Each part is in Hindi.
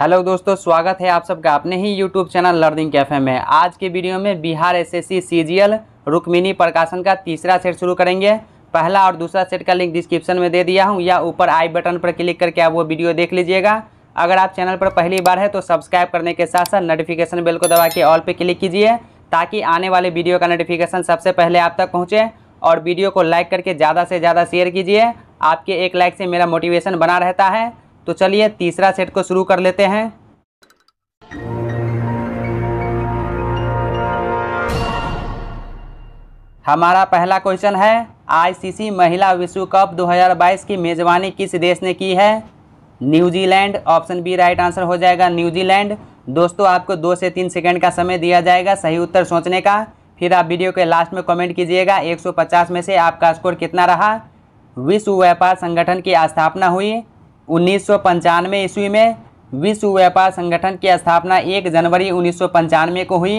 हेलो दोस्तों स्वागत है आप सबका अपने ही यूट्यूब चैनल लर्निंग कैफे में आज के वीडियो में बिहार एसएससी सीजीएल रुक्मिनी प्रकाशन का तीसरा सेट शुरू करेंगे पहला और दूसरा सेट का लिंक डिस्क्रिप्शन में दे दिया हूँ या ऊपर आई बटन पर क्लिक करके आप वो वीडियो देख लीजिएगा अगर आप चैनल पर पहली बार है तो सब्सक्राइब करने के साथ साथ नोटिफिकेशन बिल को दबा के ऑल पर क्लिक कीजिए ताकि आने वाले वीडियो का नोटिफिकेशन सबसे पहले आप तक पहुँचे और वीडियो को लाइक करके ज़्यादा से ज़्यादा शेयर कीजिए आपके एक लाइक से मेरा मोटिवेशन बना रहता है तो चलिए तीसरा सेट को शुरू कर लेते हैं हमारा पहला क्वेश्चन है आईसीसी महिला विश्व कप 2022 की मेज़बानी किस देश ने की है New Zealand option B right answer हो जाएगा न्यूजीलैंड दोस्तों आपको दो से तीन सेकंड का समय दिया जाएगा सही उत्तर सोचने का फिर आप वीडियो के लास्ट में कमेंट कीजिएगा 150 में से आपका स्कोर कितना रहा विश्व व्यापार संगठन की स्थापना हुई उन्नीस सौ पंचानवे ईस्वी में विश्व व्यापार संगठन की स्थापना 1 जनवरी उन्नीस को हुई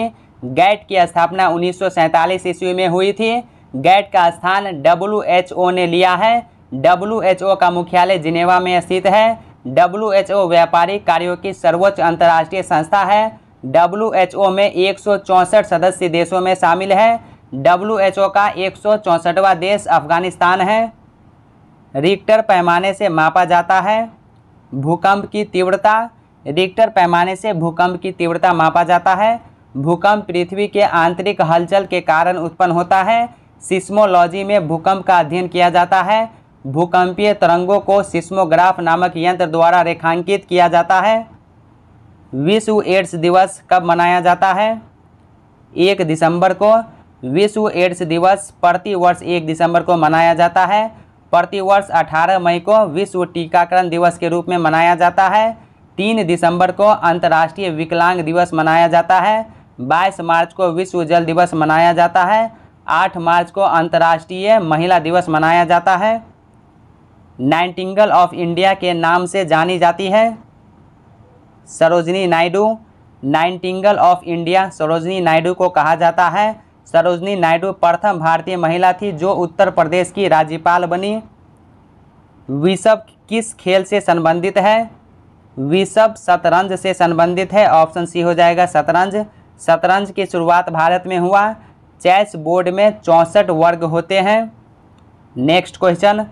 गैट की स्थापना उन्नीस ईस्वी में हुई थी गैट का स्थान डब्ल्यू ने लिया है डब्ल्यू का मुख्यालय जिनेवा में स्थित है डब्ल्यू व्यापारिक कार्यों की सर्वोच्च अंतर्राष्ट्रीय संस्था है डब्ल्यू में एक सदस्य देशों में शामिल है डब्ल्यू का एक देश अफगानिस्तान है रिक्टर पैमाने से मापा जाता है भूकंप की तीव्रता रिक्टर पैमाने से भूकंप की तीव्रता मापा जाता है भूकंप पृथ्वी के आंतरिक हलचल के कारण उत्पन्न होता है सिस्मोलॉजी में भूकंप का अध्ययन किया जाता है भूकंपीय तरंगों को सिस्मोग्राफ नामक यंत्र द्वारा रेखांकित किया जाता है विश्व एड्स दिवस कब मनाया जाता है एक दिसंबर को विश्व एड्स दिवस प्रति वर्ष एक दिसंबर को मनाया जाता है प्रतिवर्ष 18 मई को विश्व टीकाकरण दिवस के रूप में मनाया जाता है तीन दिसंबर को अंतर्राष्ट्रीय विकलांग दिवस मनाया जाता है बाईस मार्च को विश्व जल दिवस मनाया जाता है आठ मार्च को अंतर्राष्ट्रीय महिला दिवस मनाया जाता है नाइटिंगल ऑफ इंडिया के नाम से जानी जाती है Sarojini Naidu nightingale of India Sarojini Naidu को कहा जाता है सरोजनी नायडू प्रथम भारतीय महिला थी जो उत्तर प्रदेश की राज्यपाल बनी विषभ किस खेल से संबंधित है विषभ शतरंज से संबंधित है ऑप्शन सी हो जाएगा शतरंज शतरंज की शुरुआत भारत में हुआ चेस बोर्ड में चौंसठ वर्ग होते हैं नेक्स्ट क्वेश्चन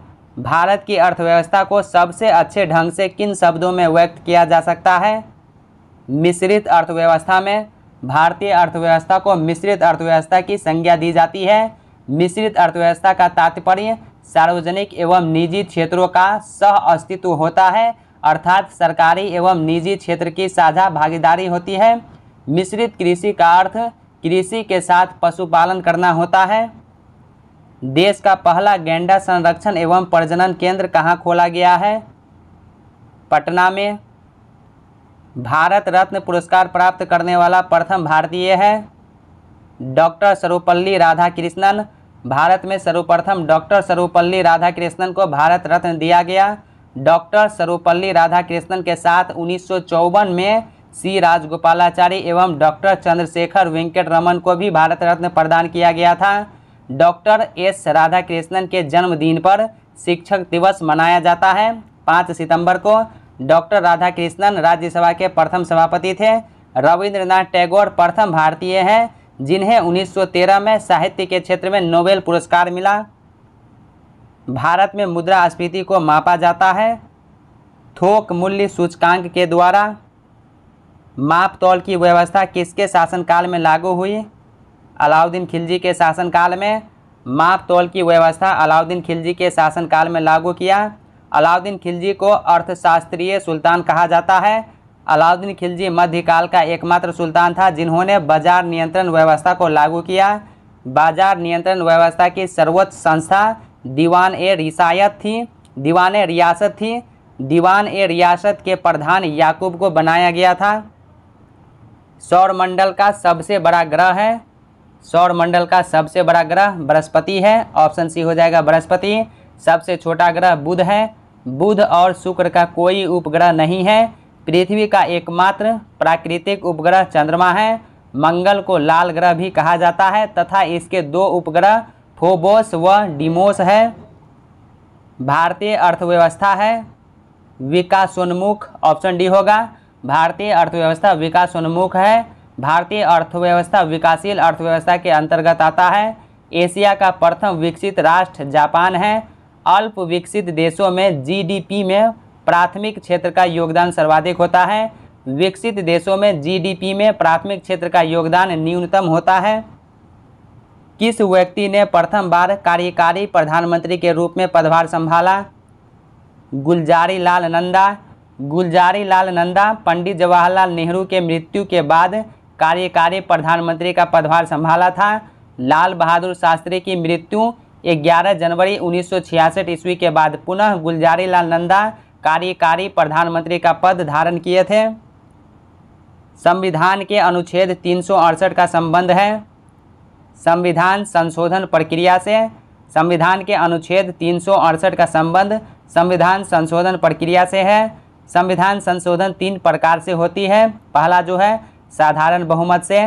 भारत की अर्थव्यवस्था को सबसे अच्छे ढंग से किन शब्दों में व्यक्त किया जा सकता है मिश्रित अर्थव्यवस्था में भारतीय अर्थव्यवस्था को मिश्रित अर्थव्यवस्था की संज्ञा दी जाती है मिश्रित अर्थव्यवस्था का तात्पर्य सार्वजनिक एवं निजी क्षेत्रों का सह अस्तित्व होता है अर्थात सरकारी एवं निजी क्षेत्र की साझा भागीदारी होती है मिश्रित कृषि का अर्थ कृषि के साथ पशुपालन करना होता है देश का पहला गेंडा संरक्षण एवं प्रजनन केंद्र कहाँ खोला गया है पटना में भारत रत्न पुरस्कार प्राप्त करने वाला प्रथम भारतीय है डॉक्टर सर्वपल्ली राधाकृष्णन भारत में सर्वप्रथम डॉक्टर सर्वपल्ली राधाकृष्णन को भारत रत्न दिया गया डॉक्टर सर्वपल्ली राधाकृष्णन के साथ उन्नीस में सी राजगोपालाचारी एवं डॉक्टर चंद्रशेखर वेंकट रमन को भी भारत रत्न प्रदान किया गया था डॉक्टर एस राधाकृष्णन के जन्मदिन पर शिक्षक दिवस मनाया जाता है पाँच सितंबर को डॉक्टर राधाकृष्णन राज्यसभा के प्रथम सभापति थे रविंद्रनाथ टैगोर प्रथम भारतीय हैं जिन्हें 1913 में साहित्य के क्षेत्र में नोबेल पुरस्कार मिला भारत में मुद्रा स्फीति को मापा जाता है थोक मूल्य सूचकांक के द्वारा माप तौल की व्यवस्था किसके शासनकाल में लागू हुई अलाउद्दीन खिलजी के शासनकाल में माप तौल की व्यवस्था अलाउद्दीन खिलजी के शासनकाल में लागू किया अलाउद्दीन खिलजी को अर्थशास्त्रीय सुल्तान कहा जाता है अलाउद्दीन खिलजी मध्यकाल का एकमात्र सुल्तान था जिन्होंने बाजार नियंत्रण व्यवस्था को लागू किया बाजार नियंत्रण व्यवस्था की सर्वोच्च संस्था दीवान ए रिसायत थी दीवान ए रियासत थी दीवान ए रियासत के प्रधान याकूब को बनाया गया था सौरमंडल का सबसे बड़ा ग्रह है सौरमंडल का सबसे बड़ा ग्रह बृहस्पति है ऑप्शन सी हो जाएगा बृहस्पति सबसे छोटा ग्रह बुध है बुध और शुक्र का कोई उपग्रह नहीं है पृथ्वी का एकमात्र प्राकृतिक उपग्रह चंद्रमा है मंगल को लाल ग्रह भी कहा जाता है तथा इसके दो उपग्रह फोबोस व डिमोस है भारतीय अर्थव्यवस्था है विकासोन्मुख ऑप्शन डी होगा भारतीय अर्थव्यवस्था विकासोन्मुख है भारतीय अर्थव्यवस्था विकासशील अर्थव्यवस्था के अंतर्गत आता है एशिया का प्रथम विकसित राष्ट्र जापान है अल्प विकसित देशों में जीडीपी में प्राथमिक क्षेत्र का योगदान सर्वाधिक होता है विकसित देशों में जीडीपी में प्राथमिक क्षेत्र का योगदान न्यूनतम होता है किस व्यक्ति ने प्रथम बार कार्यकारी प्रधानमंत्री के रूप में पदभार संभाला गुलजारी लाल नंदा गुलजारी लाल नंदा पंडित जवाहरलाल नेहरू के मृत्यु के बाद कार्यकारी प्रधानमंत्री का पदभार संभाला था लाल बहादुर शास्त्री की मृत्यु ग्यारह जनवरी उन्नीस ईस्वी के बाद पुनः गुलजारी लाल नंदा कार्यकारी प्रधानमंत्री का पद धारण किए थे संविधान के अनुच्छेद तीन का संबंध है संविधान संशोधन प्रक्रिया से संविधान के अनुच्छेद तीन का संबंध संविधान संशोधन प्रक्रिया से है संविधान संशोधन तीन प्रकार से होती है पहला जो है साधारण बहुमत से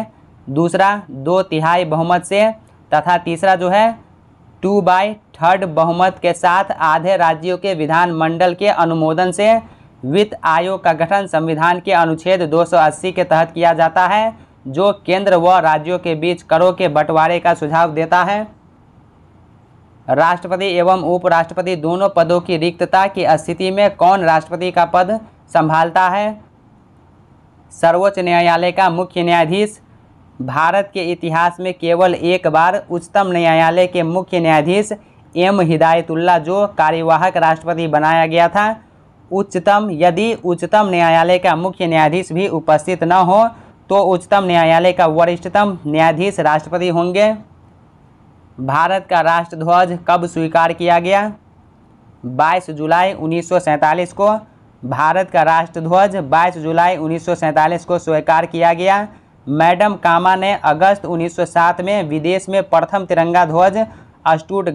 दूसरा दो तिहाई बहुमत से तथा तीसरा जो है टू बाई थर्ड बहुमत के साथ आधे राज्यों के विधानमंडल के अनुमोदन से वित्त आयोग का गठन संविधान के अनुच्छेद 280 के तहत किया जाता है जो केंद्र व राज्यों के बीच करों के बंटवारे का सुझाव देता है राष्ट्रपति एवं उपराष्ट्रपति दोनों पदों की रिक्तता की स्थिति में कौन राष्ट्रपति का पद संभालता है सर्वोच्च न्यायालय का मुख्य न्यायाधीश भारत के इतिहास में केवल एक बार उच्चतम न्यायालय के मुख्य न्यायाधीश एम हिदायतुल्ला जो कार्यवाहक राष्ट्रपति बनाया गया था उच्चतम यदि उच्चतम न्यायालय का मुख्य न्यायाधीश भी उपस्थित न हो तो उच्चतम न्यायालय का वरिष्ठतम न्यायाधीश राष्ट्रपति होंगे भारत का राष्ट्रध्वज कब स्वीकार किया गया 22 जुलाई 1947 को भारत का राष्ट्रध्वज 22 जुलाई 1947 को स्वीकार किया गया मैडम कामा ने अगस्त 1907 में विदेश में प्रथम तिरंगा ध्वज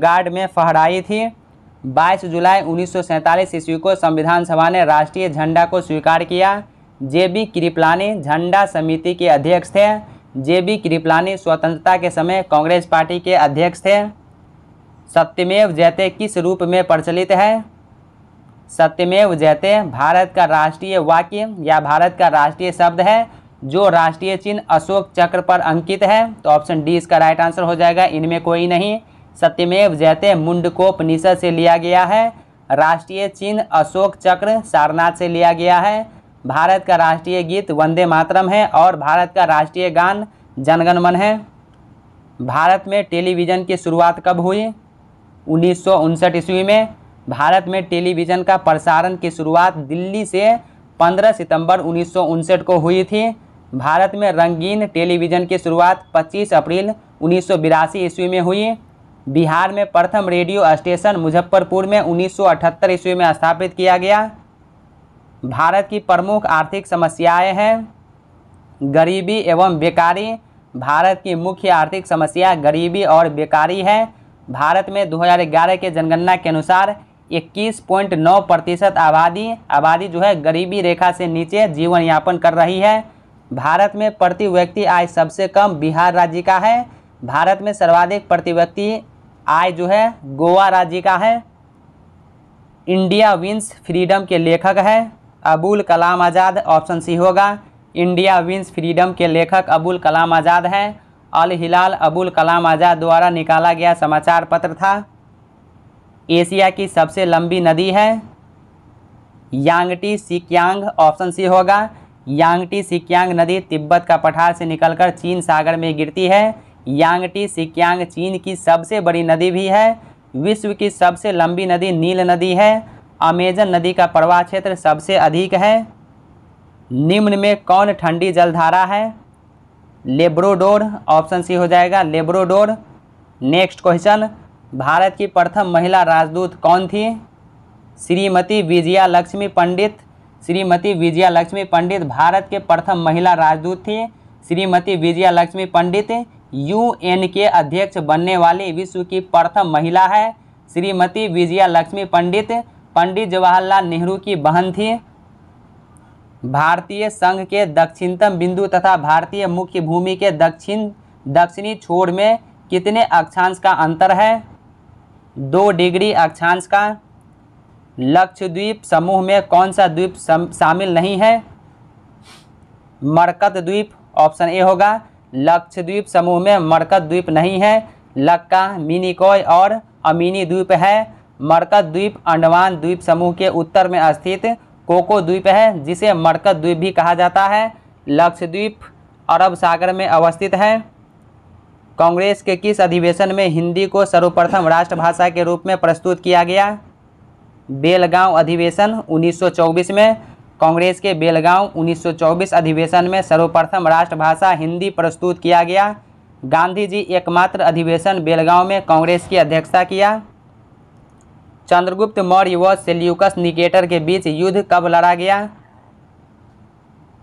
गार्ड में फहराई थी 22 जुलाई 1947 ईस्वी को संविधान सभा ने राष्ट्रीय झंडा को स्वीकार किया जे बी कृपलानी झंडा समिति के अध्यक्ष थे जे बी कृपलानी स्वतंत्रता के समय कांग्रेस पार्टी के अध्यक्ष थे सत्यमेव जयते किस रूप में प्रचलित है सत्यमेव जयते भारत का राष्ट्रीय वाक्य या भारत का राष्ट्रीय शब्द है जो राष्ट्रीय चिन्ह अशोक चक्र पर अंकित है तो ऑप्शन डी इसका राइट आंसर हो जाएगा इनमें कोई नहीं सत्यमेव जयते उपनिषद से लिया गया है राष्ट्रीय चिन्ह अशोक चक्र सारनाथ से लिया गया है भारत का राष्ट्रीय गीत वंदे मातरम है और भारत का राष्ट्रीय गान जनगणमन है भारत में टेलीविज़न की शुरुआत कब हुई उन्नीस ईस्वी में भारत में टेलीविज़न का प्रसारण की शुरुआत दिल्ली से 15 सितंबर उन्नीस को हुई थी भारत में रंगीन टेलीविज़न की शुरुआत 25 अप्रैल उन्नीस ईस्वी में हुई बिहार में प्रथम रेडियो स्टेशन मुजफ्फरपुर में 1978 ईस्वी में स्थापित किया गया भारत की प्रमुख आर्थिक समस्याएं हैं गरीबी एवं बेकारी भारत की मुख्य आर्थिक समस्या गरीबी और बेकारी है भारत में 2011 के जनगणना के अनुसार 21.9 प्रतिशत आबादी आबादी जो है गरीबी रेखा से नीचे जीवन यापन कर रही है भारत में प्रति व्यक्ति आय सबसे कम बिहार राज्य का है भारत में सर्वाधिक प्रति व्यक्ति आय जो है गोवा राज्य का है इंडिया विंस फ्रीडम के लेखक है अबुल कलाम आज़ाद ऑप्शन सी होगा इंडिया विंस फ्रीडम के लेखक अबुल कलाम आज़ाद हैं अल हिलाल अबुल कलाम आज़ाद द्वारा निकाला गया समाचार पत्र था एशिया की सबसे लंबी नदी है यांगटी सिक्यांग ऑप्शन सी होगा यांगटी सिक्यांग नदी तिब्बत का पठार से निकलकर चीन सागर में गिरती है यांगटी सिक्यांग चीन की सबसे बड़ी नदी भी है विश्व की सबसे लंबी नदी नील नदी है अमेजन नदी का प्रवाह क्षेत्र सबसे अधिक है निम्न में कौन ठंडी जलधारा है लेब्रोडोर ऑप्शन सी हो जाएगा लेब्रोडोर नेक्स्ट क्वेश्चन भारत की प्रथम महिला राजदूत कौन थी श्रीमती विजया लक्ष्मी पंडित श्रीमती विजया लक्ष्मी पंडित भारत के प्रथम महिला राजदूत थी श्रीमती विजया लक्ष्मी पंडित यूएन के अध्यक्ष बनने वाली विश्व की प्रथम महिला है श्रीमती विजया लक्ष्मी पंडित पंडित जवाहरलाल नेहरू की बहन थी भारतीय संघ के दक्षिणतम बिंदु तथा भारतीय मुख्य भूमि के दक्षिण दक्षिणी छोर में कितने अक्षांश का अंतर है दो डिग्री अक्षांश का लक्षद्वीप समूह में कौन सा द्वीप शामिल नहीं है मरकत द्वीप ऑप्शन ए होगा लक्षद्वीप समूह में मरकत द्वीप नहीं है लक्का मिनिकोय और अमीनी द्वीप है मरकत द्वीप अंडमान द्वीप समूह के उत्तर में स्थित कोको द्वीप है जिसे मरकत द्वीप भी कहा जाता है लक्षद्वीप अरब सागर में अवस्थित है कांग्रेस के किस अधिवेशन में हिंदी को सर्वप्रथम राष्ट्रभाषा के रूप में प्रस्तुत किया गया बेलगांव अधिवेशन 1924 में कांग्रेस के बेलगांव 1924 अधिवेशन में सर्वप्रथम राष्ट्रभाषा हिंदी प्रस्तुत किया गया गांधी जी एकमात्र अधिवेशन बेलगांव में कांग्रेस की अध्यक्षता किया चंद्रगुप्त मौर्य व सेल्यूकस निकेटर के बीच युद्ध कब लड़ा गया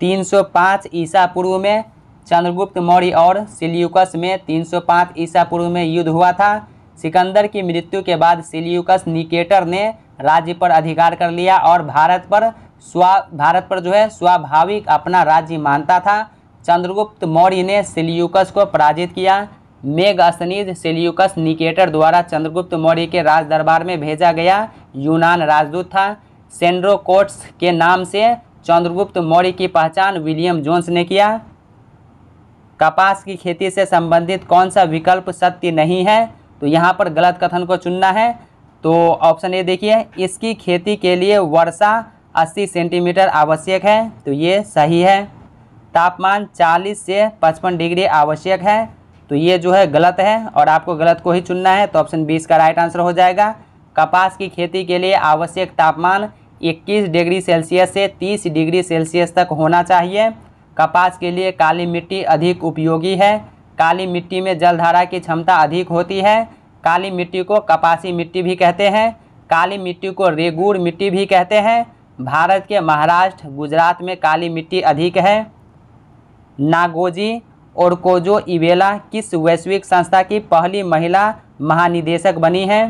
305 ईसा पूर्व में चंद्रगुप्त मौर्य और सिल्यूकस में 305 ईसा पूर्व में युद्ध हुआ था सिकंदर की मृत्यु के बाद सिल्यूकस निकेटर ने राज्य पर अधिकार कर लिया और भारत पर स्वा भारत पर जो है स्वाभाविक अपना राज्य मानता था चंद्रगुप्त मौर्य ने सिल्यूकस को पराजित किया मेघ असनीज सिल्यूकस निकेटर द्वारा चंद्रगुप्त मौर्य के राज दरबार में भेजा गया यूनान राजदूत था सेंड्रोकोट्स के नाम से चंद्रगुप्त मौर्य की पहचान विलियम जोन्स ने किया कपास की खेती से संबंधित कौन सा विकल्प सत्य नहीं है तो यहाँ पर गलत कथन को चुनना है तो ऑप्शन ए देखिए इसकी खेती के लिए वर्षा 80 सेंटीमीटर आवश्यक है तो ये सही है तापमान 40 से 55 डिग्री आवश्यक है तो ये जो है गलत है और आपको गलत को ही चुनना है तो ऑप्शन बीस का राइट आंसर हो जाएगा कपास की खेती के लिए आवश्यक तापमान 21 डिग्री सेल्सियस से 30 डिग्री सेल्सियस तक होना चाहिए कपास के लिए काली मिट्टी अधिक उपयोगी है काली मिट्टी में जलधारा की क्षमता अधिक होती है काली मिट्टी को कपासी मिट्टी भी कहते हैं काली मिट्टी को रेगूर मिट्टी भी कहते हैं भारत के महाराष्ट्र गुजरात में काली मिट्टी अधिक है नागोजी और कोजो इवेला किस वैश्विक संस्था की पहली महिला महानिदेशक बनी है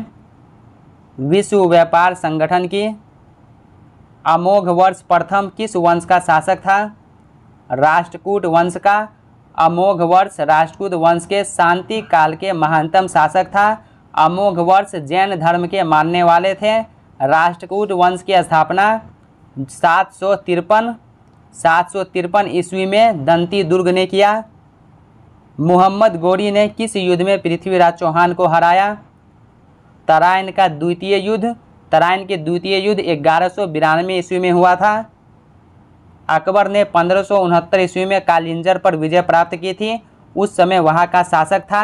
विश्व व्यापार संगठन की अमोघ वर्ष प्रथम किस वंश का शासक था राष्ट्रकूट वंश का अमोघवर्ष राष्ट्रकूत वंश के शांति काल के महानतम शासक था अमोघवर्ष जैन धर्म के मानने वाले थे राष्ट्रकूट वंश की स्थापना सात सौ तिरपन सात सौ तिरपन ईस्वी में दंती दुर्ग ने किया मोहम्मद गौरी ने किस युद्ध में पृथ्वीराज चौहान को हराया तराइन का द्वितीय युद्ध तराइन के द्वितीय युद्ध ग्यारह सौ ईस्वी में हुआ था अकबर ने पंद्रह ईस्वी में कालिंजर पर विजय प्राप्त की थी उस समय वहाँ का शासक था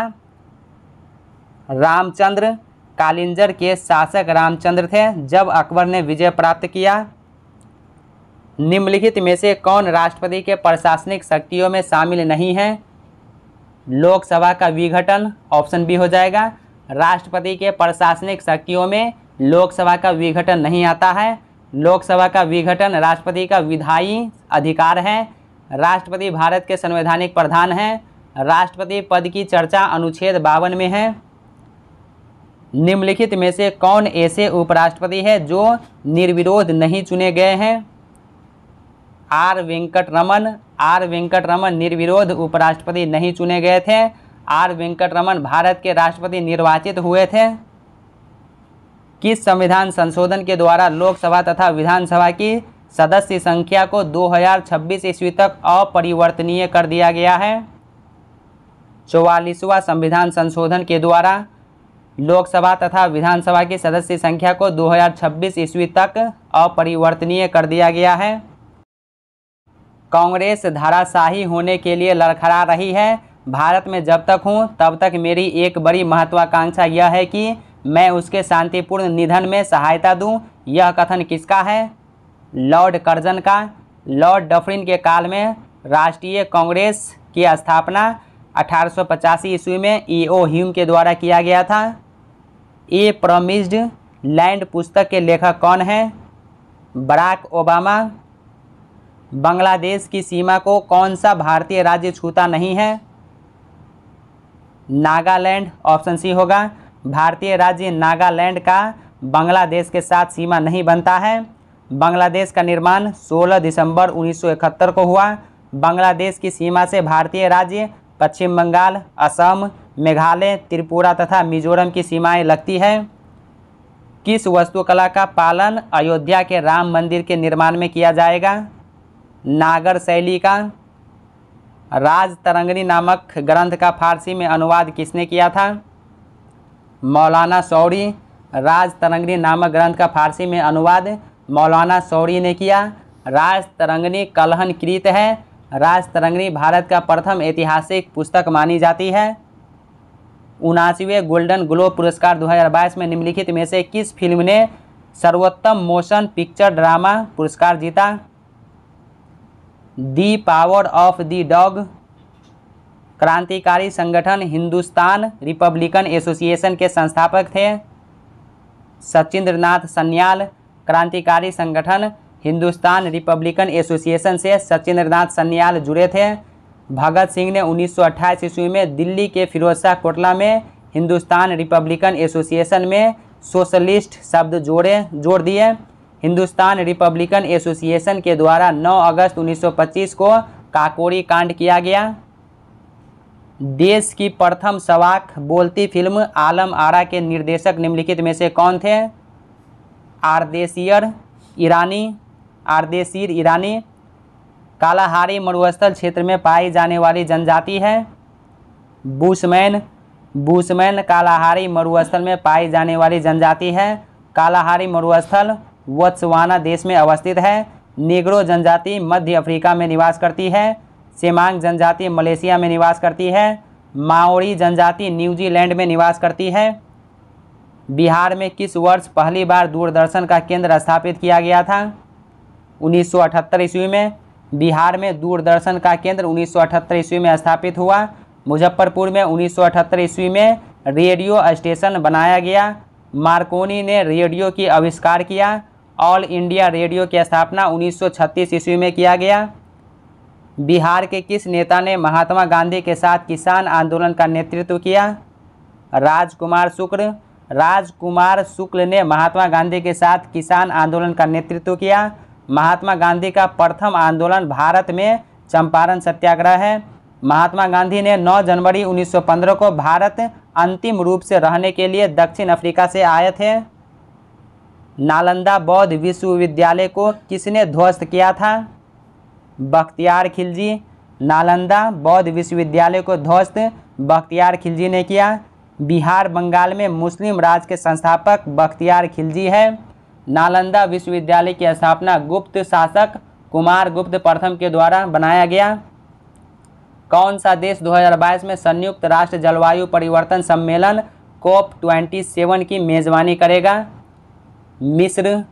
रामचंद्र कालिंजर के शासक रामचंद्र थे जब अकबर ने विजय प्राप्त किया निम्नलिखित में से कौन राष्ट्रपति के प्रशासनिक शक्तियों में शामिल नहीं है लोकसभा का विघटन ऑप्शन बी हो जाएगा राष्ट्रपति के प्रशासनिक शक्तियों में लोकसभा का विघटन नहीं आता है लोकसभा का विघटन राष्ट्रपति का विधायी अधिकार है राष्ट्रपति भारत के संवैधानिक प्रधान हैं राष्ट्रपति पद की चर्चा अनुच्छेद बावन में है निम्नलिखित में से कौन ऐसे उपराष्ट्रपति हैं जो निर्विरोध नहीं चुने गए हैं आर वेंकट रमन आर वेंकट रमन निर्विरोध उपराष्ट्रपति नहीं चुने गए थे आर वेंकट रमन भारत के राष्ट्रपति निर्वाचित हुए थे किस संविधान संशोधन के द्वारा लोकसभा तथा विधानसभा की सदस्य संख्या को 2026 ईस्वी तक अपरिवर्तनीय कर दिया गया है चौवालीसवा संविधान संशोधन के द्वारा लोकसभा तथा विधानसभा की सदस्य संख्या को 2026 ईस्वी तक अपरिवर्तनीय कर दिया गया है कांग्रेस धाराशाही होने के लिए लड़खड़ा रही है भारत में जब तक हूँ तब तक मेरी एक बड़ी महत्वाकांक्षा यह है कि मैं उसके शांतिपूर्ण निधन में सहायता दूं यह कथन किसका है लॉर्ड कर्जन का लॉर्ड डफरिन के काल में राष्ट्रीय कांग्रेस की स्थापना अठारह ईस्वी में ई ओ ह्यूम के द्वारा किया गया था ए प्रमिस्ड लैंड पुस्तक के लेखक कौन हैं बराक ओबामा बांग्लादेश की सीमा को कौन सा भारतीय राज्य छूता नहीं है नागालैंड ऑप्शन सी होगा भारतीय राज्य नागालैंड का बांग्लादेश के साथ सीमा नहीं बनता है बांग्लादेश का निर्माण 16 दिसंबर 1971 को हुआ बांग्लादेश की सीमा से भारतीय राज्य पश्चिम बंगाल असम मेघालय त्रिपुरा तथा मिजोरम की सीमाएं लगती है किस वस्तुकला का पालन अयोध्या के राम मंदिर के निर्माण में किया जाएगा नागर शैली का राज तरंगनी नामक ग्रंथ का फारसी में अनुवाद किसने किया था मौलाना सौरी राज तरंगनी नामक ग्रंथ का फारसी में अनुवाद मौलाना सौरी ने किया राज तरंगनी कलहन कृत है राज तरंगनी भारत का प्रथम ऐतिहासिक पुस्तक मानी जाती है उनासीवें गोल्डन ग्लोब पुरस्कार 2022 में निम्नलिखित में से किस फिल्म ने सर्वोत्तम मोशन पिक्चर ड्रामा पुरस्कार जीता the power of the dog क्रांतिकारी संगठन हिंदुस्तान रिपब्लिकन एसोसिएशन के संस्थापक थे सचिंद्र सन्याल क्रांतिकारी संगठन हिंदुस्तान रिपब्लिकन एसोसिएशन से सचिंद्र सन्याल जुड़े थे भगत सिंह ने 1928 ईस्वी में दिल्ली के फिरोज कोटला में हिंदुस्तान रिपब्लिकन एसोसिएशन में सोशलिस्ट शब्द जोड़े जोड़ दिए हिंदुस्तान रिपब्लिकन एसोसिएशन के द्वारा 9 अगस्त 1925 को काकोरी कांड किया गया देश की प्रथम सवाक बोलती फिल्म आलम आरा के निर्देशक निम्नलिखित में से कौन थे आरदेशियर ईरानी आरदेशीर ईरानी कालाहारी मरुस्थल क्षेत्र में पाई जाने वाली जनजाति है बूसमैन बूसमैन कालाहारी मरुस्थल में पाई जाने वाली जनजाति है कालाहारी मरुस्थल वत्सवाना देश में अवस्थित है निगरो जनजाति मध्य अफ्रीका में निवास करती है सेमांग जनजाति मलेशिया में निवास करती है माओरी जनजाति न्यूजीलैंड में निवास करती है बिहार में किस वर्ष पहली बार दूरदर्शन का केंद्र स्थापित किया गया था 1978 ईस्वी में बिहार में दूरदर्शन का केंद्र 1978 ईस्वी में स्थापित हुआ मुजफ्फरपुर में 1978 ईस्वी में रेडियो स्टेशन बनाया गया मार्कोनी ने रेडियो की आविष्कार किया ऑल इंडिया रेडियो की स्थापना 1936 ईस्वी में किया गया बिहार के किस नेता ने महात्मा गांधी के साथ किसान आंदोलन का नेतृत्व किया राजकुमार शुक्ल राजकुमार शुक्ल ने महात्मा गांधी के साथ किसान आंदोलन का नेतृत्व किया महात्मा गांधी का प्रथम आंदोलन भारत में चंपारण सत्याग्रह है महात्मा गांधी ने 9 जनवरी 1915 को भारत अंतिम रूप से रहने के लिए दक्षिण अफ्रीका से आए थे नालंदा बौद्ध विश्वविद्यालय को किसने ध्वस्त किया था बख्तियार खिलजी नालंदा बौद्ध विश्वविद्यालय को ध्वस्त बख्तियार खिलजी ने किया बिहार बंगाल में मुस्लिम राज के संस्थापक बख्तियार खिलजी है नालंदा विश्वविद्यालय की स्थापना गुप्त शासक कुमार गुप्त प्रथम के द्वारा बनाया गया कौन सा देश 2022 में संयुक्त राष्ट्र जलवायु परिवर्तन सम्मेलन कोप 27 की मेज़बानी करेगा मिस्र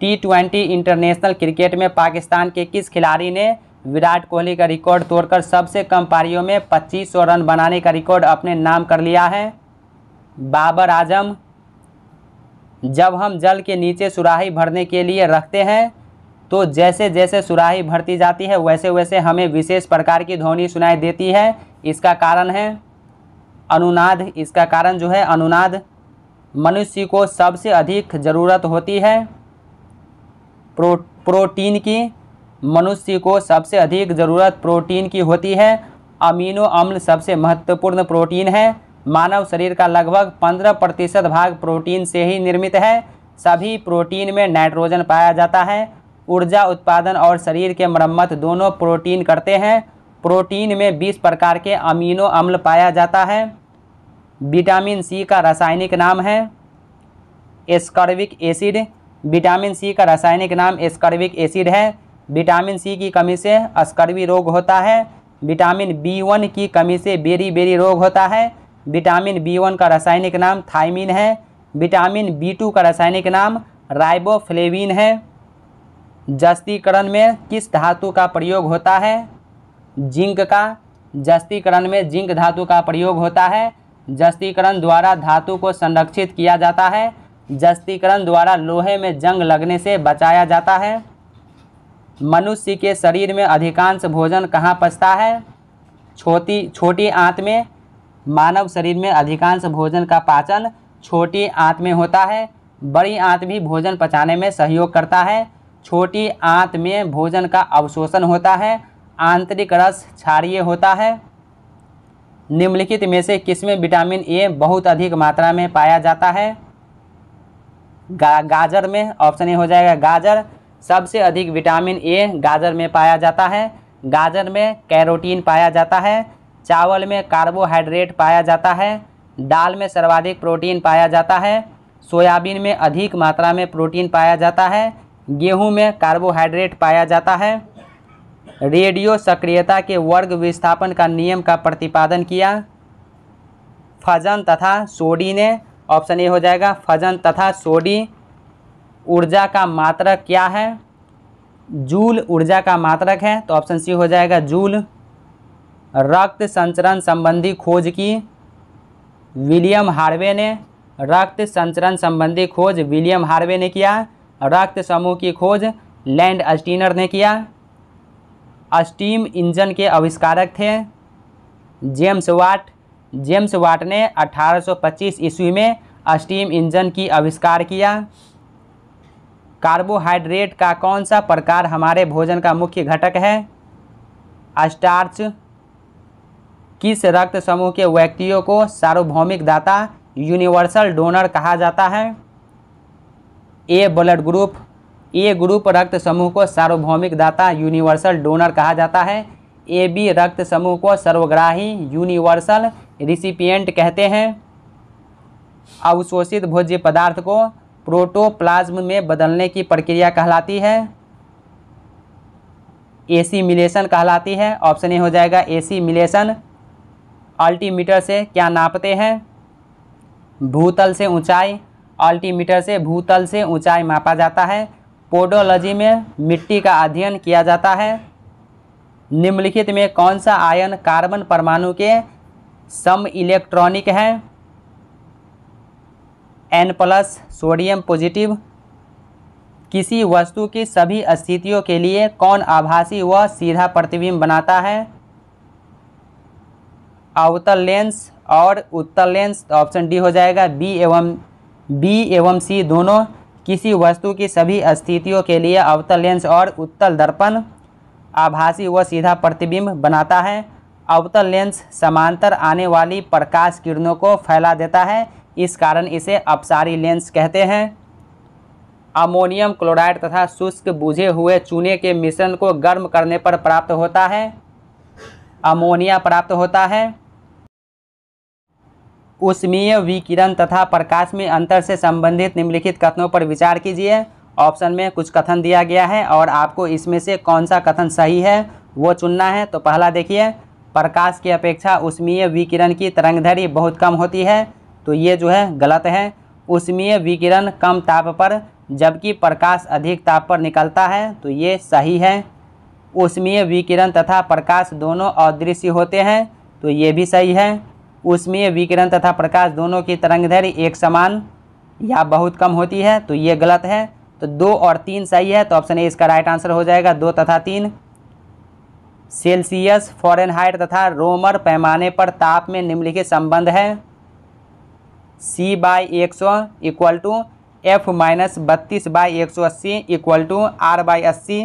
टी ट्वेंटी इंटरनेशनल क्रिकेट में पाकिस्तान के किस खिलाड़ी ने विराट कोहली का रिकॉर्ड तोड़कर सबसे कम पारियों में 2500 रन बनाने का रिकॉर्ड अपने नाम कर लिया है बाबर आजम जब हम जल के नीचे सुराही भरने के लिए रखते हैं तो जैसे जैसे सुराही भरती जाती है वैसे वैसे हमें विशेष प्रकार की ध्वनि सुनाई देती है इसका कारण है अनुनाद इसका कारण जो है अनुनाद मनुष्य को सबसे अधिक ज़रूरत होती है प्रो प्रोटीन की मनुष्य को सबसे अधिक ज़रूरत प्रोटीन की होती है अमीनो अम्ल सबसे महत्वपूर्ण प्रोटीन है मानव शरीर का लगभग पंद्रह प्रतिशत भाग प्रोटीन से ही निर्मित है सभी प्रोटीन में नाइट्रोजन पाया जाता है ऊर्जा उत्पादन और शरीर के मरम्मत दोनों प्रोटीन करते हैं प्रोटीन में 20 प्रकार के अमीनो अम्ल पाया जाता है विटामिन सी का रासायनिक नाम है एस्कर्विक एसिड विटामिन सी का रासायनिक नाम एस्कर्विक एसिड है विटामिन सी की कमी से अस्कर्वी रोग होता है विटामिन बी वन की कमी से बेरी बेरी रोग होता है विटामिन बी वन का रासायनिक नाम थाइमिन है विटामिन बी टू का रासायनिक नाम राइबोफ्लेविन है जस्तीकरण में किस धातु का प्रयोग होता है जिंक का जस्तीकरण में जिंक धातु का प्रयोग होता है जस्तीकरण द्वारा धातु को संरक्षित किया जाता है जस्तीकरण द्वारा लोहे में जंग लगने से बचाया जाता है मनुष्य के शरीर में अधिकांश भोजन कहाँ पचता है छोटी छोटी आंत में मानव शरीर में अधिकांश भोजन का पाचन छोटी आंत में होता है बड़ी आंत भी भोजन पचाने में सहयोग करता है छोटी आंत में भोजन का अवशोषण होता है आंतरिक रस क्षारिय होता है निम्नलिखित में से किसमें विटामिन ए बहुत अधिक मात्रा में पाया जाता है गा, गाजर में ऑप्शन ए हो जाएगा गाजर सबसे अधिक विटामिन ए गाजर में पाया जाता है गाजर में कैरोटीन पाया जाता है चावल में कार्बोहाइड्रेट पाया जाता है दाल में सर्वाधिक प्रोटीन पाया जाता है सोयाबीन में अधिक मात्रा में प्रोटीन पाया जाता है गेहूं में कार्बोहाइड्रेट पाया जाता है रेडियो सक्रियता के वर्ग विस्थापन का नियम का प्रतिपादन किया फजन तथा सोडी ने ऑप्शन ए हो जाएगा फजन तथा सोडी ऊर्जा का मात्रक क्या है जूल ऊर्जा का मात्रक है तो ऑप्शन सी हो जाएगा जूल रक्त संचरण संबंधी खोज की विलियम हार्वे ने रक्त संचरण संबंधी खोज विलियम हार्वे ने किया रक्त समूह की खोज लैंड अस्टीनर ने किया स्टीम इंजन के आविष्कारक थे जेम्स वाट जेम्स वाट ने 1825 ईस्वी में स्टीम इंजन की आविष्कार किया कार्बोहाइड्रेट का कौन सा प्रकार हमारे भोजन का मुख्य घटक है स्टार्च किस रक्त समूह के व्यक्तियों को सार्वभौमिक दाता यूनिवर्सल डोनर कहा जाता है A blood group A group रक्त समूह को सार्वभौमिक दाता यूनिवर्सल डोनर कहा जाता है ए बी रक्त समूह को सर्वग्राही यूनिवर्सल रिसिपियंट कहते हैं अवशोषित भोज्य पदार्थ को प्रोटोप्लाज्म में बदलने की प्रक्रिया कहलाती है एसीमिलेशन कहलाती है ऑप्शन ए हो जाएगा एसीमिलेशन अल्टीमीटर से क्या नापते हैं भूतल से ऊंचाई अल्टीमीटर से भूतल से ऊंचाई मापा जाता है पोडोलॉजी में मिट्टी का अध्ययन किया जाता है निम्नलिखित में कौन सा आयन कार्बन परमाणु के सम इलेक्ट्रॉनिक हैं एन प्लस सोडियम पॉजिटिव किसी वस्तु की सभी स्थितियों के लिए कौन आभासी व सीधा प्रतिबिंब बनाता है अवतल लेंस और उत्तल लेंस तो ऑप्शन डी हो जाएगा बी एवं बी एवं सी दोनों किसी वस्तु की सभी स्थितियों के लिए अवतल लेंस और उत्तल दर्पण आभासी व सीधा प्रतिबिंब बनाता है अवतल लेंस समांतर आने वाली प्रकाश किरणों को फैला देता है इस कारण इसे अपसारी लेंस कहते हैं अमोनियम क्लोराइड तथा शुष्क बुझे हुए चूने के मिश्रण को गर्म करने पर प्राप्त होता है अमोनिया प्राप्त होता है उष्मीय विकिरण तथा प्रकाश में अंतर से संबंधित निम्नलिखित कथनों पर विचार कीजिए ऑप्शन में कुछ कथन दिया गया है और आपको इसमें से कौन सा कथन सही है वो चुनना है तो पहला देखिए प्रकाश की अपेक्षा उष्मीय विकिरण की तरंगधरी बहुत कम होती है तो ये जो है गलत है उष्मीय विकिरण कम ताप पर जबकि प्रकाश अधिक ताप पर निकलता है तो ये सही है उष्मीय विकिरण तथा प्रकाश दोनों अदृश्य होते हैं तो ये भी सही है उष्मीय विकिरण तथा प्रकाश दोनों की तरंगधरी एक समान या बहुत कम होती है तो ये गलत है तो दो और तीन सही है तो ऑप्शन ए इसका राइट आंसर हो जाएगा दो तथा तीन सेल्सियस फॉरेनहाइट तथा रोमर पैमाने पर ताप में निम्नलिखित संबंध है सी बाई एक सौ इक्वल टू एफ माइनस बत्तीस बाई एक सौ अस्सी इक्वल टू आर बाई अस्सी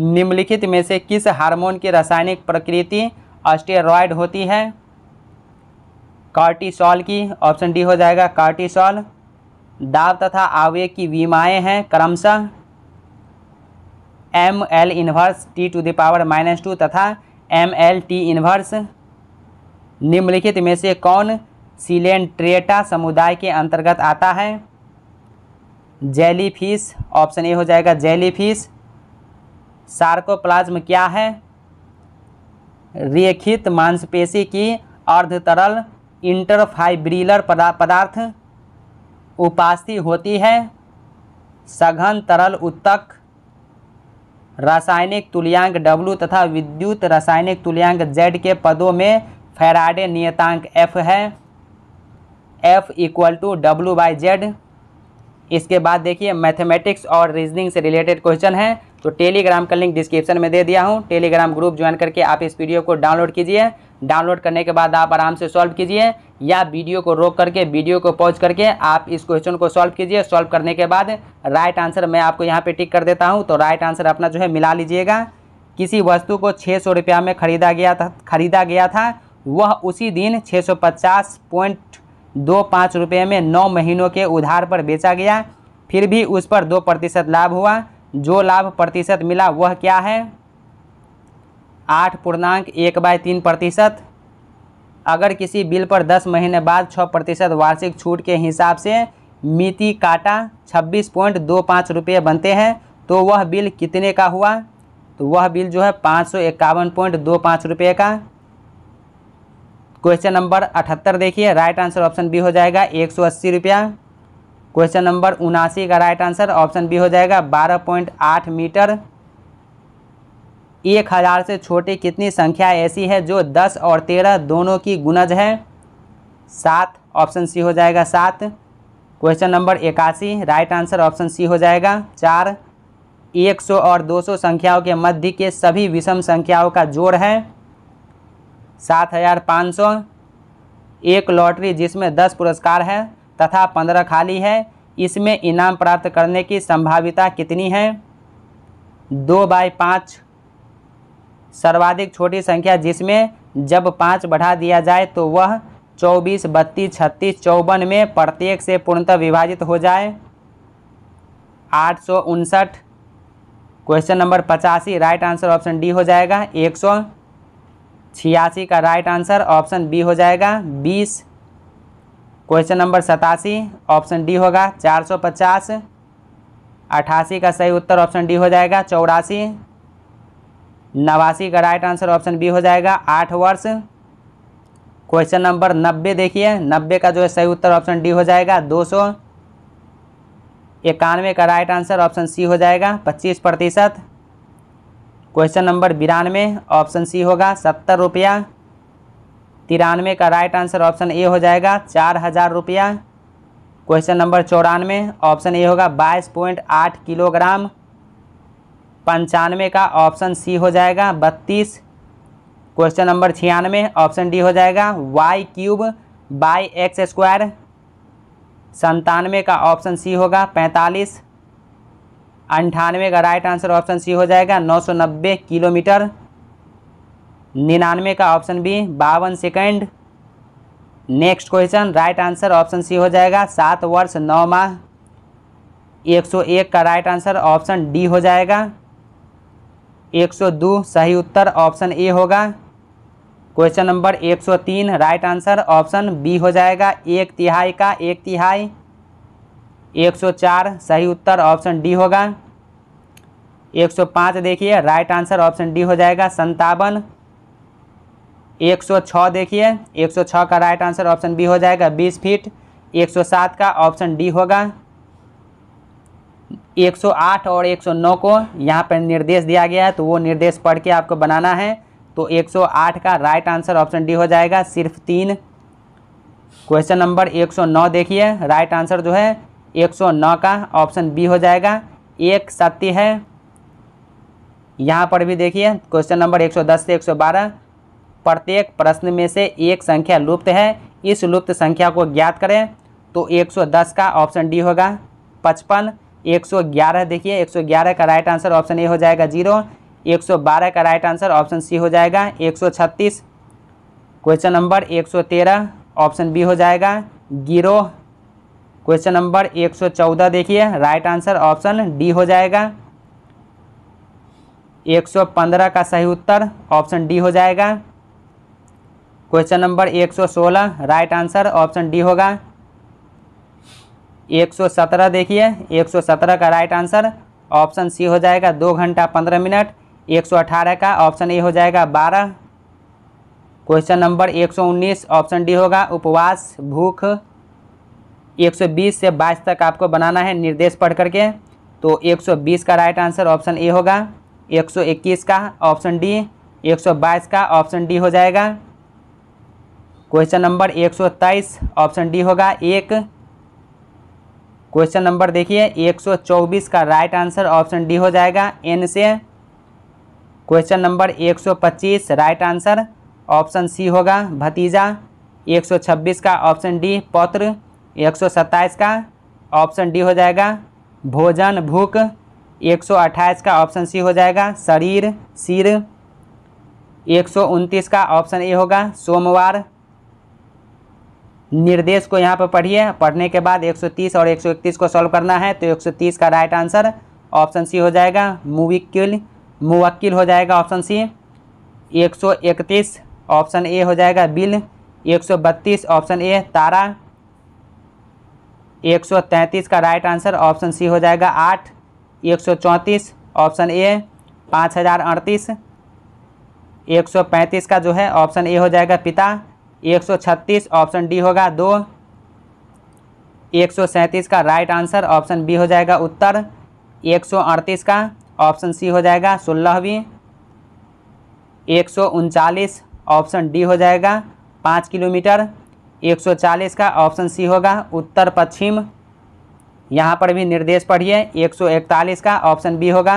निम्नलिखित में से किस हार्मोन की रासायनिक प्रकृति ऑस्टेरॉयड होती है कार्टिसॉल की ऑप्शन डी हो जाएगा कार्टिसॉल दाब तथा आवेग की विमाएँ हैं क्रमशः M L inverse T to the power minus two तथा एम एल टी इन्वर्स निम्नलिखित में से कौन सिलेंट्रेटा समुदाय के अंतर्गत आता है जेलीफिश ऑप्शन ए हो जाएगा जेलीफिश सार्कोप्लाज्म क्या है रेखित मांसपेशी की अर्ध तरल इंटरफाइब्रिलर पदार्थ उपास्थि होती है सघन तरल उत्तक रासायनिक तुल्यांक डब्लू तथा विद्युत रासायनिक तुल्यांक जेड के पदों में फैराडे नियतांक एफ है F equal to W by Z इसके बाद देखिए मैथमेटिक्स और रीजनिंग से रिलेटेड क्वेश्चन है तो टेलीग्राम का लिंक डिस्क्रिप्शन में दे दिया हूँ टेलीग्राम ग्रुप ज्वाइन करके आप इस वीडियो को डाउनलोड कीजिए डाउनलोड करने के बाद आप आराम से सॉल्व कीजिए या वीडियो को रोक करके वीडियो को पॉज करके आप इस क्वेश्चन को सॉल्व कीजिए सॉल्व करने के बाद राइट आंसर मैं आपको यहाँ पे टिक कर देता हूँ तो राइट आंसर अपना जो है मिला लीजिएगा किसी वस्तु को छः सौ रुपया में खरीदा गया था खरीदा गया था वह उसी दिन छः सौ पचास पॉइंट दो पाँच रुपये में नौ महीनों के उधार पर बेचा गया फिर भी उस पर दो प्रतिशत लाभ हुआ जो लाभ प्रतिशत मिला वह क्या है आठ पूर्णांक एक बाय तीन प्रतिशत अगर किसी बिल पर दस महीने बाद छः प्रतिशत वार्षिक छूट के हिसाब से मिति काटा छब्बीस पॉइंट दो पाँच रुपये बनते हैं तो वह बिल कितने का हुआ तो वह बिल जो है पाँच सौ इक्यावन पॉइंट दो पाँच रुपये का क्वेश्चन नंबर अठहत्तर देखिए राइट आंसर ऑप्शन बी हो जाएगा एक सौ अस्सी रुपया क्वेश्चन नंबर उनासी का राइट आंसर ऑप्शन बी हो जाएगा बारह पॉइंट आठ मीटर एक हज़ार से छोटी कितनी संख्या ऐसी है जो दस और तेरह दोनों की गुनज है सात ऑप्शन सी हो जाएगा सात क्वेश्चन नंबर इक्यासी राइट आंसर ऑप्शन सी हो जाएगा चार एक सौ और दो सौ संख्याओं के मध्य के सभी विषम संख्याओं का जोड़ है सात हज़ार पाँच सौ एक लॉटरी जिसमें दस पुरस्कार है तथा पंद्रह खाली है इसमें इनाम प्राप्त करने की संभाविता कितनी है दो बाई पाँच सर्वाधिक छोटी संख्या जिसमें जब पाँच बढ़ा दिया जाए तो वह चौबीस बत्तीस छत्तीस चौवन में प्रत्येक से पूर्णतः विभाजित हो जाए आठ सौ उनसठ क्वेश्चन नंबर पचासी राइट आंसर ऑप्शन डी हो जाएगा एक सौ छियासी का राइट आंसर ऑप्शन बी हो जाएगा बीस क्वेश्चन नंबर सतासी ऑप्शन डी होगा चार सौ पचास अठासी का सही उत्तर ऑप्शन डी हो जाएगा चौरासी नवासी का राइट आंसर ऑप्शन बी हो जाएगा आठ वर्ष क्वेश्चन नंबर नब्बे देखिए नब्बे का जो है सही उत्तर ऑप्शन डी हो जाएगा दो सौ इक्यानवे का राइट आंसर ऑप्शन सी हो जाएगा पच्चीस प्रतिशत क्वेश्चन नंबर बिरानवे ऑप्शन सी होगा सत्तर रुपया तिरानवे का राइट आंसर ऑप्शन ए हो जाएगा चार हज़ार रुपया क्वेश्चन नंबर चौरानवे ऑप्शन ए होगा बाईस पॉइंट आठ किलोग्राम पंचानवे का ऑप्शन सी हो जाएगा बत्तीस क्वेश्चन नंबर छियानवे ऑप्शन डी हो जाएगा Y cube by X square संतानवे का ऑप्शन सी होगा पैंतालीस अंठानवे का राइट आंसर ऑप्शन सी हो जाएगा नौ सौ नब्बे किलोमीटर निन्यानवे का ऑप्शन बी बावन second next question right answer option C हो जाएगा सात वर्ष नौ माह एक सौ एक का राइट आंसर ऑप्शन डी हो जाएगा एक सौ दो सही उत्तर ऑप्शन ए होगा क्वेश्चन नंबर एक सौ तीन राइट आंसर ऑप्शन बी हो जाएगा एक तिहाई का एक तिहाई एक सौ चार सही उत्तर ऑप्शन डी होगा एक सौ पाँच देखिए राइट आंसर ऑप्शन डी हो जाएगा संतावन 106 देखिए 106 का राइट आंसर ऑप्शन बी हो जाएगा 20 फीट 107 का ऑप्शन डी होगा 108 और 109 को यहाँ पर निर्देश दिया गया है तो वो निर्देश पढ़ के आपको बनाना है तो 108 का राइट आंसर ऑप्शन डी हो जाएगा सिर्फ तीन क्वेश्चन नंबर 109 देखिए राइट आंसर जो है 109 का ऑप्शन बी हो जाएगा एक सत्य है यहाँ पर भी देखिए क्वेश्चन नंबर 110 से 112 प्रत्येक प्रश्न में से एक संख्या लुप्त है इस लुप्त संख्या को ज्ञात करें तो 110 का ऑप्शन डी होगा पचपन 111 देखिए 111 का राइट आंसर ऑप्शन ए हो जाएगा जीरो 112 का राइट आंसर ऑप्शन सी हो जाएगा 136 क्वेश्चन नंबर 113 ऑप्शन बी हो जाएगा गिरोह क्वेश्चन नंबर 114 देखिए राइट आंसर ऑप्शन डी हो जाएगा 115 का सही उत्तर ऑप्शन डी हो जाएगा question number 116 right answer option D होगा 117 देखिए 117 का राइट आंसर ऑप्शन सी हो जाएगा दो घंटा पंद्रह मिनट 118 का ऑप्शन ए हो जाएगा बारह क्वेश्चन नंबर 119 ऑप्शन डी होगा उपवास भूख 120 से 22 तक आपको बनाना है निर्देश पढ़ करके तो 120 का राइट आंसर ऑप्शन ए होगा 121 का ऑप्शन डी 122 का ऑप्शन डी हो जाएगा क्वेश्चन नंबर एक सौ तेईस ऑप्शन डी होगा एक क्वेश्चन नंबर देखिए एक सौ चौबीस का राइट आंसर ऑप्शन डी हो जाएगा एन से क्वेश्चन नंबर एक सौ पच्चीस राइट आंसर ऑप्शन सी होगा भतीजा एक सौ छब्बीस का ऑप्शन डी पौत्र एक सौ सत्ताईस का ऑप्शन डी हो जाएगा भोजन भूख एक सौ अट्ठाईस का ऑप्शन सी हो जाएगा शरीर सिर एक सौ उनतीस का ऑप्शन ए होगा सोमवार निर्देश को यहाँ पर पढ़िए पढ़ने के बाद 130 और 131 को सॉल्व करना है तो 130 का राइट आंसर ऑप्शन सी हो जाएगा मुविक्ल मुवक्किल हो जाएगा ऑप्शन सी 131 ऑप्शन ए हो जाएगा बिल 132 ऑप्शन ए तारा 133 का राइट आंसर ऑप्शन सी हो जाएगा आठ 134 ऑप्शन ए पाँच हज़ार अड़तीस एक सौ पैंतीस का जो है ऑप्शन ए हो जाएगा पिता 136 ऑप्शन डी होगा दो 137 का राइट आंसर ऑप्शन बी हो जाएगा उत्तर 138 का ऑप्शन सी हो जाएगा सोलहवीं एक ऑप्शन डी हो जाएगा पाँच किलोमीटर 140 का ऑप्शन सी होगा उत्तर पश्चिम यहाँ पर भी निर्देश पढ़िए 141 का ऑप्शन बी होगा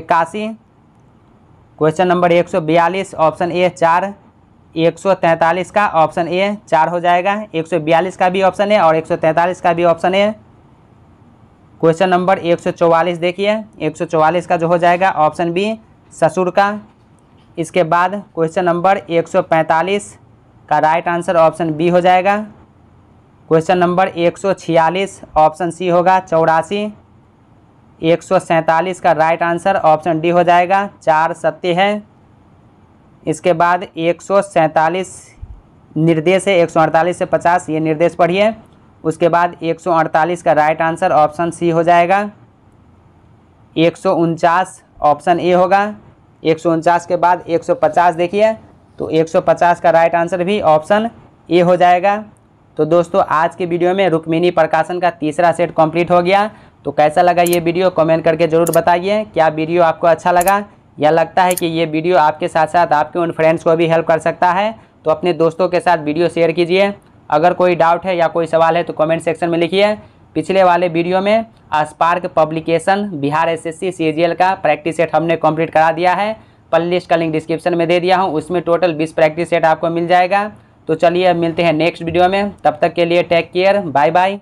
इक्यासी क्वेश्चन नंबर 142 ऑप्शन ए चार 143 का ऑप्शन ए चार हो जाएगा 142 का भी ऑप्शन है और 143 का भी ऑप्शन है क्वेश्चन नंबर 144 देखिए 144 का जो हो जाएगा ऑप्शन बी ससुर का इसके बाद क्वेश्चन नंबर 145 का राइट आंसर ऑप्शन बी हो जाएगा क्वेश्चन नंबर 146 ऑप्शन सी होगा चौरासी एक का राइट आंसर ऑप्शन डी हो जाएगा चार सत्य है इसके बाद एक निर्देश है एक से पचास ये निर्देश पढ़िए उसके बाद 148 का राइट आंसर ऑप्शन सी हो जाएगा एक ऑप्शन ए होगा एक के बाद 150 देखिए तो 150 का राइट आंसर भी ऑप्शन ए हो जाएगा तो दोस्तों आज के वीडियो में रुक्मिनी प्रकाशन का तीसरा सेट कंप्लीट हो गया तो कैसा लगा ये वीडियो कमेंट करके ज़रूर बताइए क्या वीडियो आपको अच्छा लगा या लगता है कि ये वीडियो आपके साथ साथ आपके उन फ्रेंड्स को भी हेल्प कर सकता है तो अपने दोस्तों के साथ वीडियो शेयर कीजिए अगर कोई डाउट है या कोई सवाल है तो कमेंट सेक्शन में लिखिए पिछले वाले वीडियो में Spark Publication Bihar SSC CGL का प्रैक्टिस सेट हमने कंप्लीट करा दिया है पल लिस्ट का लिंक डिस्क्रिप्शन में दे दिया हूँ उसमें टोटल बीस प्रैक्टिस सेट आपको मिल जाएगा तो चलिए अब मिलते हैं नेक्स्ट वीडियो में तब तक के लिए टेक केयर बाय बाय